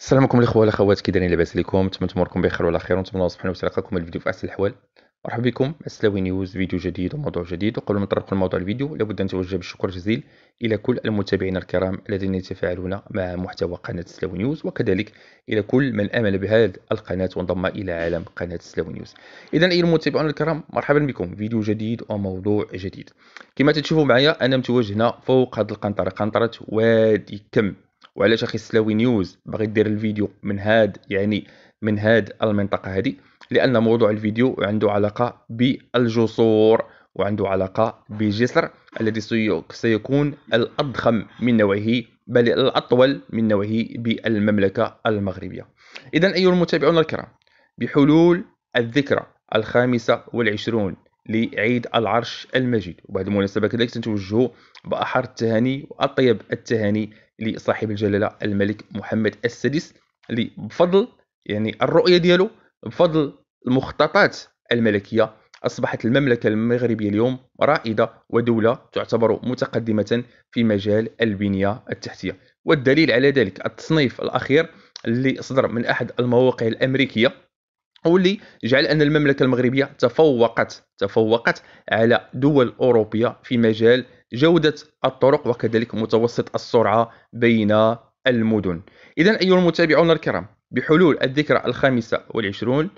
السلام عليكم الاخوه والاخوات كي دايرين لاباس عليكم نتمنى تمركم بخير وعلى خير ونتمنى الله سبحانه وتعالى يلقاكم الفيديو في احسن الاحوال مرحبا بكم السلاوي نيوز فيديو جديد وموضوع جديد وقبل ما نطرق الموضوع الفيديو لابد ان نتوجه بالشكر الجزيل الى كل المتابعين الكرام الذين يتفاعلون مع محتوى قناه سلاوي نيوز وكذلك الى كل من امن بهذه القناه وانضم الى عالم قناه سلاوي نيوز اذا ايها المتابعون الكرام مرحبا بكم فيديو جديد وموضوع جديد كما تشوفوا معايا انا متواجد هنا فوق هذه القنطره قنطره وادي كم وعلاش اخي السلاوي نيوز باغي دير الفيديو من هاد يعني من هاد المنطقه هذه لان موضوع الفيديو عنده علاقه بالجسور وعنده علاقه بجسر الذي سيكون الاضخم من نوعه بل الاطول من نوعه بالمملكه المغربيه اذا ايها المتابعون الكرام بحلول الذكرى الخامسة والعشرون لعيد العرش المجيد وبهذه المناسبة كذلك سنتوجه بأحر التهاني وأطيب التهاني لصاحب الجلاله الملك محمد السادس اللي بفضل يعني الرؤيه ديالو بفضل المخططات الملكيه اصبحت المملكه المغربيه اليوم رائده ودوله تعتبر متقدمه في مجال البنيه التحتيه والدليل على ذلك التصنيف الاخير اللي صدر من احد المواقع الامريكيه واللي جعل ان المملكه المغربيه تفوقت تفوقت على دول اوروبيه في مجال جوده الطرق وكذلك متوسط السرعه بين المدن اذا ايها المتابعون الكرام بحلول الذكرى الخامسة والعشرون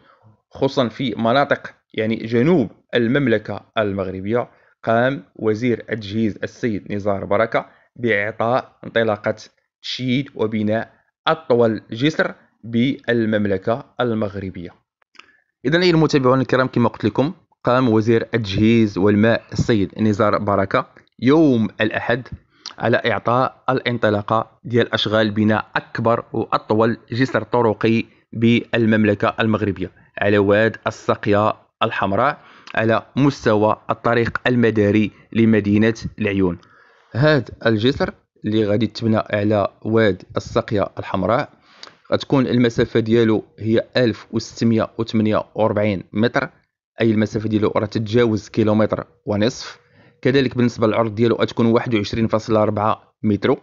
خصوصا في مناطق يعني جنوب المملكة المغربية قام وزير التجهيز السيد نزار بركة بإعطاء انطلاقة تشييد وبناء أطول جسر بالمملكة المغربية اذا اي المتابعون الكرام كما قلت لكم قام وزير التجهيز والماء السيد نزار بركه يوم الاحد على اعطاء الانطلاقه ديال اشغال بناء اكبر واطول جسر طرقي بالمملكه المغربيه على واد السقيه الحمراء على مستوى الطريق المداري لمدينه العيون هذا الجسر اللي غادي تبنى على واد السقيه الحمراء غتكون المسافه ديالو هي 1648 متر اي المسافه ديالو راه تتجاوز كيلومتر ونصف كذلك بالنسبه للعرض ديالو غتكون 21.4 متر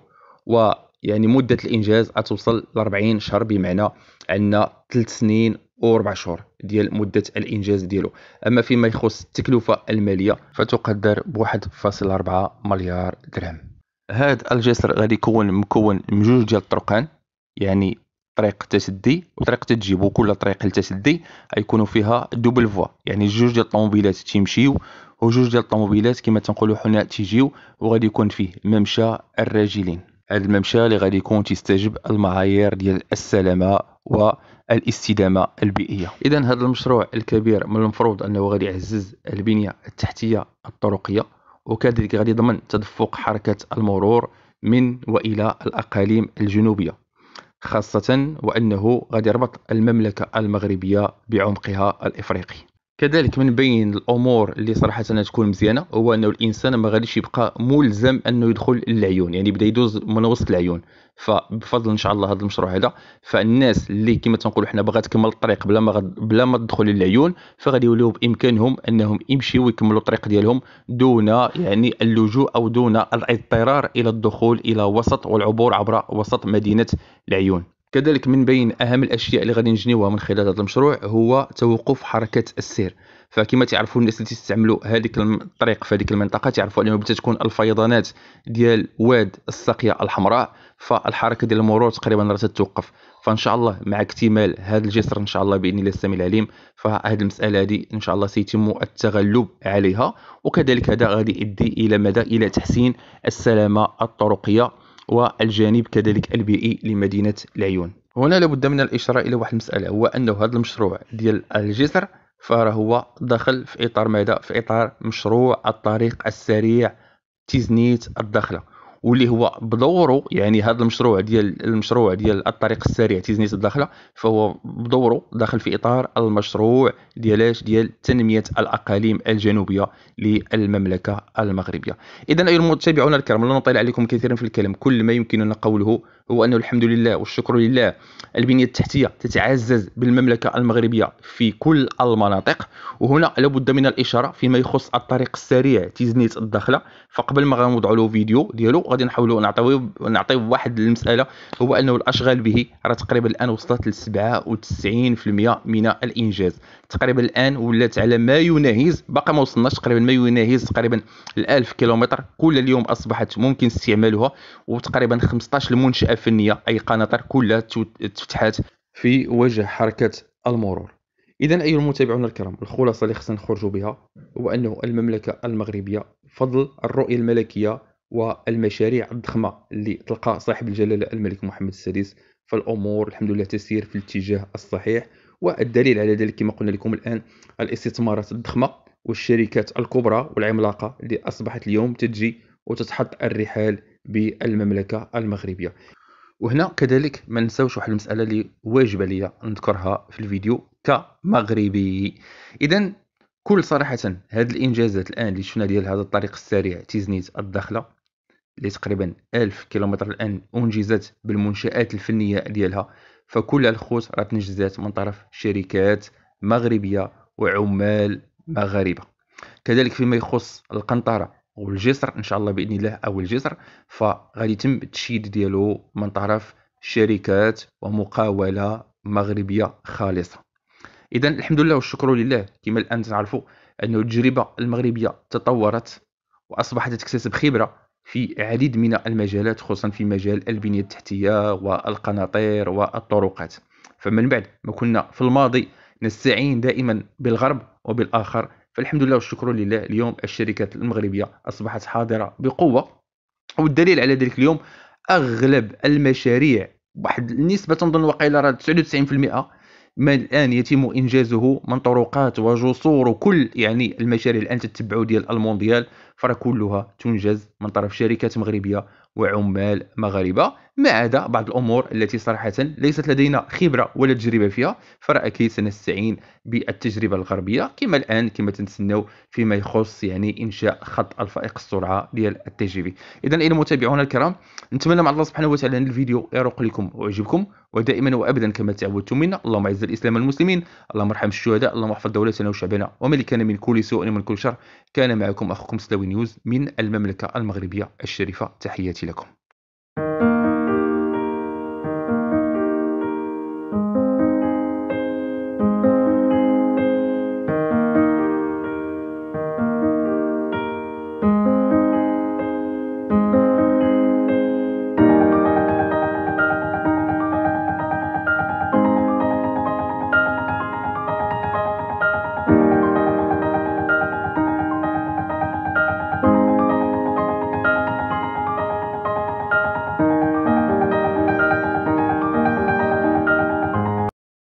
ويعني مده الانجاز غتوصل ل 40 شهر بمعنى عندنا 3 سنين و4 شهور ديال مده الانجاز ديالو اما فيما يخص التكلفه الماليه فتقدر ب 1.4 مليار درهم هذا الجسر غادي يكون مكون من جوج ديال الطرقان يعني طريق تسدي وطريق تجيب كل طريق التسدي غيكونوا فيها دوبل فوا يعني جوج ديال الطوموبيلات تيمشيو وجوج ديال الطوموبيلات كما تنقولوا حنا تيجيو وغادي يكون فيه ممشى الراجلين هذا الممشى اللي غادي يكون تيستجب المعايير ديال السلامه والاستدامه البيئيه اذا هذا المشروع الكبير من المفروض انه غادي يعزز البنيه التحتيه الطرقيه وكذلك غادي يضمن تدفق حركه المرور من والى الاقاليم الجنوبيه خاصة وأنه قد يربط المملكة المغربية بعمقها الإفريقي كذلك من بين الامور اللي صراحه تكون مزيانه هو انه الانسان ما غاديش يبقى ملزم انه يدخل للعيون يعني بدا يدوز من وسط العيون فبفضل ان شاء الله هذا المشروع هذا فالناس اللي كما تنقولوا حنا باغا تكمل الطريق بلا ما غد بلا ما تدخل للعيون فغادي يوليو بامكانهم انهم يمشيو ويكملوا الطريق ديالهم دون يعني اللجوء او دون الاضطرار الى الدخول الى وسط والعبور عبر وسط مدينه العيون كذلك من بين اهم الاشياء اللي غادي نجنيوها من خلال هذا المشروع هو توقف حركه السير فكما تعرفوا الناس اللي تستعملوا هذيك الطريق في هذيك المنطقه تعرفوا انه بتكون الفيضانات ديال واد الساقيه الحمراء فالحركه ديال المرور تقريبا راه تتوقف فان شاء الله مع اكتمال هذا الجسر ان شاء الله باذن الله السميع العليم فهذه المساله هذه ان شاء الله سيتم التغلب عليها وكذلك هذا غادي يؤدي الى مدى الى تحسين السلامه الطرقيه والجانب كذلك البيئي لمدينة العيون هنا لابد من الإشارة إلى واحد المسألة هو أنه هذا المشروع ديال الجسر فراه هو دخل في إطار ماذا في إطار مشروع الطريق السريع تزنيت الداخله واللي هو بدوره يعني هذا المشروع ديال المشروع ديال الطريق السريع تيزنيت الداخله فهو بدوره داخل في اطار المشروع ديال ديال تنميه الاقاليم الجنوبيه للمملكه المغربيه اذا ايها المتابعون الكرام لا نطيل عليكم كثيرا في الكلام كل ما يمكننا قوله هو أنه الحمد لله والشكر لله البنية التحتية تتعزز بالمملكة المغربية في كل المناطق وهنا لابد من الإشارة فيما يخص الطريق السريع تيزنيت الداخلة فقبل ما غنوضعوا له فيديو ديالو غادي نحاولوا نعطيو نعطيو واحد المسألة هو أنه الأشغال به راه تقريبا الآن وصلت ل 97% من الإنجاز تقريبا الآن ولات على ما يناهز باقي ما وصلناش تقريبا ما يناهز تقريبا 1000 كيلومتر كل اليوم أصبحت ممكن استعمالها وتقريبا 15 منشأة فنيه اي قناطر كلها تفتحات في وجه حركه المرور اذا ايها المتابعون الكرام الخلاصه اللي خصنا نخرجوا بها هو انه المملكه المغربيه فضل الرؤيه الملكيه والمشاريع الضخمه اللي تلقى صاحب الجلاله الملك محمد السادس فالامور الحمد لله تسير في الاتجاه الصحيح والدليل على ذلك كما قلنا لكم الان الاستثمارات الضخمه والشركات الكبرى والعملاقه اللي اصبحت اليوم تجي وتتحط الرحال بالمملكه المغربيه وهنا كذلك ما ننساوش واحد المساله اللي واجبه ليا نذكرها في الفيديو كمغربي اذا كل صراحه هاد الانجازات الان اللي شفنا ديال هذا الطريق السريع تيزنيت الداخله اللي تقريبا 1000 كيلومتر الان انجزت بالمنشات الفنيه ديالها فكل الخوت راه تنجزات من طرف شركات مغربيه وعمال مغاربه كذلك فيما يخص القنطره والجسر ان شاء الله باذن الله او الجسر فغادي يتم التشييد ديالو من طرف شركات ومقاوله مغربيه خالصه اذا الحمد لله والشكر لله كما الان تعرفوا أن التجربه المغربيه تطورت واصبحت تكتسب خبره في عديد من المجالات خصوصا في مجال البنيه التحتيه والقناطير والطرقات فمن بعد ما كنا في الماضي نستعين دائما بالغرب وبالاخر فالحمد لله والشكر لله اليوم الشركات المغربيه اصبحت حاضره بقوه والدليل على ذلك اليوم اغلب المشاريع واحد النسبه تنظن وقيل راه 99% ما الان يتم انجازه من طرقات وجسور وكل يعني المشاريع الان تتبعوا ديال المونديال فراه كلها تنجز من طرف شركات مغربيه وعمال مغاربه ما عدا بعض الأمور التي صراحة ليست لدينا خبرة ولا تجربة فيها كي سنستعين بالتجربة الغربية كما الآن كما تنسناو فيما يخص يعني إنشاء خط الفائق السرعة ديال التي جي بي إذا إلى متابعونا الكرام نتمنى مع الله سبحانه وتعالى أن الفيديو يروق لكم ويعجبكم ودائما وابدا كما تعودتم منا اللهم اعز الاسلام والمسلمين اللهم ارحم الشهداء اللهم احفظ دولتنا وشعبنا وملكنا من كل سوء ومن كل شر كان معكم اخوكم سلاوي نيوز من المملكه المغربيه الشريفه تحياتي لكم